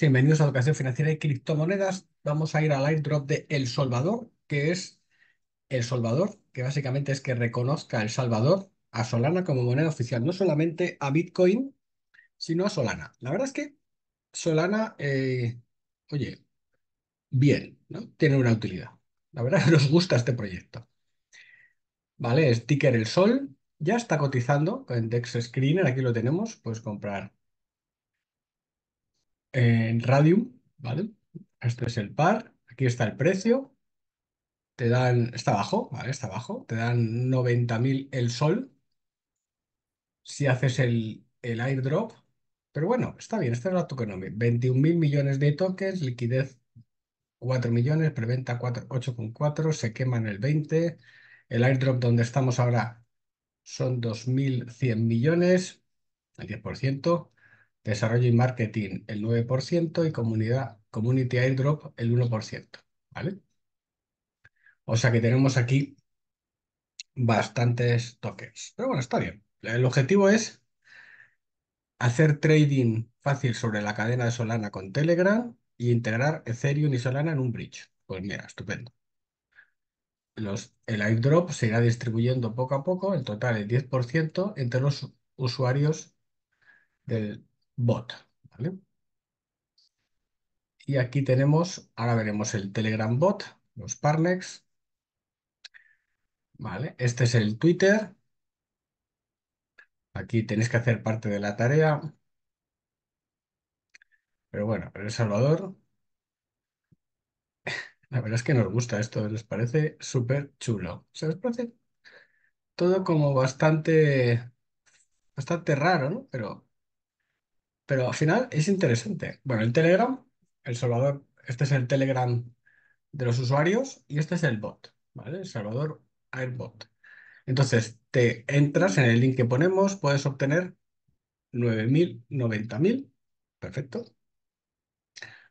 bienvenidos a Educación Financiera y Criptomonedas. Vamos a ir al airdrop de El Salvador, que es El Salvador, que básicamente es que reconozca El Salvador a Solana como moneda oficial, no solamente a Bitcoin, sino a Solana. La verdad es que Solana, eh, oye, bien, ¿no? Tiene una utilidad. La verdad que nos gusta este proyecto. Vale, es ticker El Sol, ya está cotizando con Dex Screener, aquí lo tenemos, puedes comprar en Radium, ¿vale? Esto es el par, aquí está el precio, te dan, está abajo, ¿vale? Está abajo, te dan 90.000 el sol si haces el, el airdrop, pero bueno, está bien, este es la tokenomia, 21.000 millones de tokens, liquidez 4 millones, preventa 8,4, se queman el 20, el airdrop donde estamos ahora son 2.100 millones, el 10%, desarrollo y marketing el 9% y comunidad, community airdrop el 1%, ¿vale? O sea que tenemos aquí bastantes tokens. Pero bueno, está bien. El objetivo es hacer trading fácil sobre la cadena de Solana con Telegram y integrar Ethereum y Solana en un bridge. Pues mira, estupendo. el airdrop se irá distribuyendo poco a poco, el total el 10% entre los usuarios del, bot. ¿vale? Y aquí tenemos, ahora veremos el Telegram bot, los Parnex. Vale, este es el Twitter. Aquí tenéis que hacer parte de la tarea. Pero bueno, El Salvador. La verdad es que nos gusta esto, les parece súper chulo. se les parece todo como bastante, bastante raro, ¿no? Pero pero al final es interesante. Bueno, el Telegram, El Salvador, este es el Telegram de los usuarios y este es el bot, ¿vale? El Salvador Airbot. Entonces, te entras en el link que ponemos, puedes obtener 9.000, 90.000. Perfecto.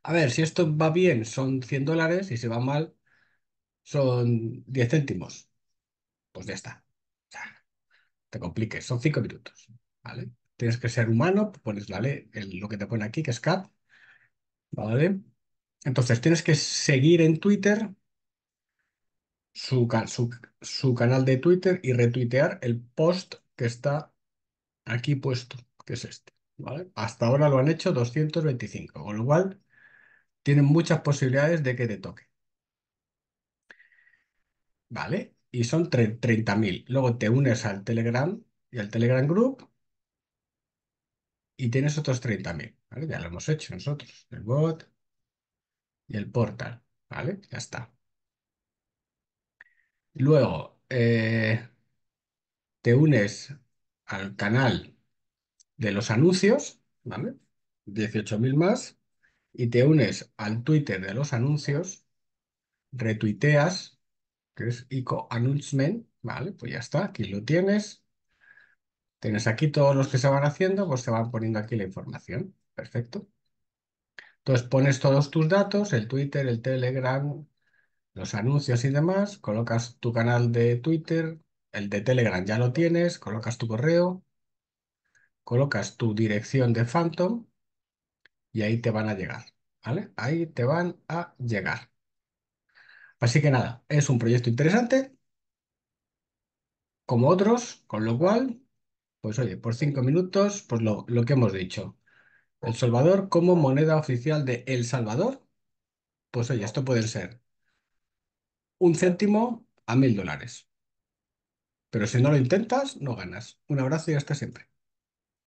A ver, si esto va bien son 100 dólares y si va mal son 10 céntimos. Pues ya está. te compliques, son 5 minutos, ¿vale? tienes que ser humano, pones la ley, lo que te pone aquí, que es CAP, ¿vale? Entonces tienes que seguir en Twitter su, su, canal de Twitter y retuitear el post que está aquí puesto, que es este, ¿vale? Hasta ahora lo han hecho 225, con lo cual tienen muchas posibilidades de que te toque. ¿Vale? Y son 30.000. Luego te unes al Telegram y al Telegram Group y tienes otros 30.000, ¿vale? Ya lo hemos hecho nosotros, el bot y el portal, ¿vale? Ya está. Luego, eh, te unes al canal de los anuncios, ¿vale? 18.000 más, y te unes al Twitter de los anuncios, retuiteas, que es ICO Announcement, ¿vale? Pues ya está, aquí lo tienes. Tienes aquí todos los que se van haciendo, pues se van poniendo aquí la información. Perfecto. Entonces pones todos tus datos, el Twitter, el Telegram, los anuncios y demás, colocas tu canal de Twitter, el de Telegram ya lo tienes, colocas tu correo, colocas tu dirección de Phantom y ahí te van a llegar, ¿vale? Ahí te van a llegar. Así que nada, es un proyecto interesante, como otros, con lo cual pues oye, por cinco minutos, pues lo, que hemos dicho. El Salvador como moneda oficial de El Salvador. Pues oye, esto puede ser un céntimo a mil dólares. Pero si no lo intentas, no ganas. Un abrazo y hasta siempre.